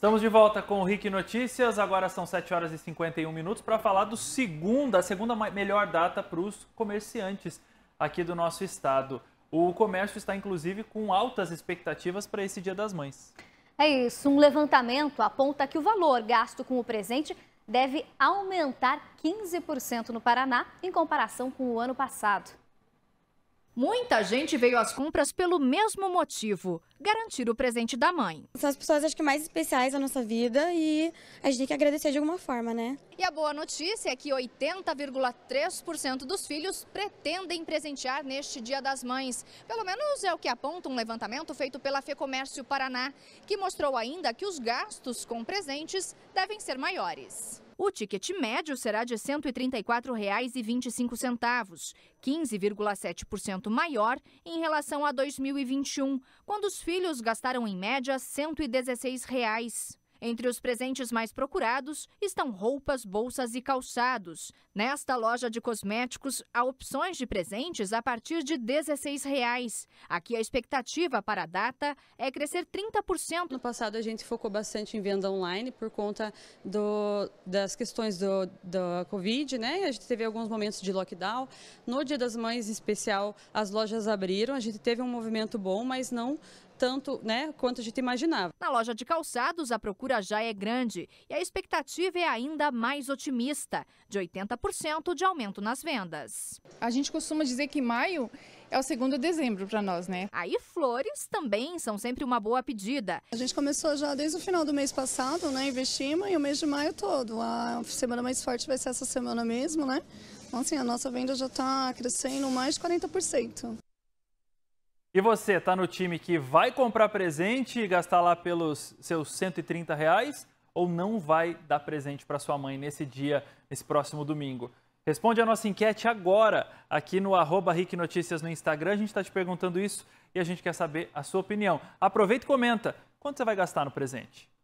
Estamos de volta com o Rick Notícias, agora são 7 horas e 51 minutos para falar do segunda, a segunda melhor data para os comerciantes aqui do nosso estado. O comércio está inclusive com altas expectativas para esse Dia das Mães. É isso, um levantamento aponta que o valor gasto com o presente deve aumentar 15% no Paraná em comparação com o ano passado. Muita gente veio às compras pelo mesmo motivo: garantir o presente da mãe. São as pessoas, acho que, mais especiais da nossa vida e a gente tem que agradecer de alguma forma, né? E a boa notícia é que 80,3% dos filhos pretendem presentear neste Dia das Mães. Pelo menos é o que aponta um levantamento feito pela FEComércio Paraná, que mostrou ainda que os gastos com presentes devem ser maiores. O ticket médio será de R$ 134,25, 15,7% maior em relação a 2021, quando os filhos gastaram em média R$ 116. Reais. Entre os presentes mais procurados estão roupas, bolsas e calçados. Nesta loja de cosméticos, há opções de presentes a partir de R$ 16,00. Reais. Aqui a expectativa para a data é crescer 30%. No passado, a gente focou bastante em venda online por conta do, das questões do, da Covid, né? A gente teve alguns momentos de lockdown. No Dia das Mães, em especial, as lojas abriram. A gente teve um movimento bom, mas não tanto né, quanto a gente imaginava. Na loja de calçados, a procura já é grande e a expectativa é ainda mais otimista, de 80% de aumento nas vendas. A gente costuma dizer que maio é o segundo dezembro para nós, né? Aí flores também são sempre uma boa pedida. A gente começou já desde o final do mês passado, né? Investimos e o mês de maio todo. A semana mais forte vai ser essa semana mesmo, né? Então, assim, a nossa venda já está crescendo mais de 40%. E você, está no time que vai comprar presente e gastar lá pelos seus 130 reais ou não vai dar presente para sua mãe nesse dia, nesse próximo domingo? Responde a nossa enquete agora aqui no arroba Rick Notícias no Instagram. A gente está te perguntando isso e a gente quer saber a sua opinião. Aproveita e comenta. Quanto você vai gastar no presente?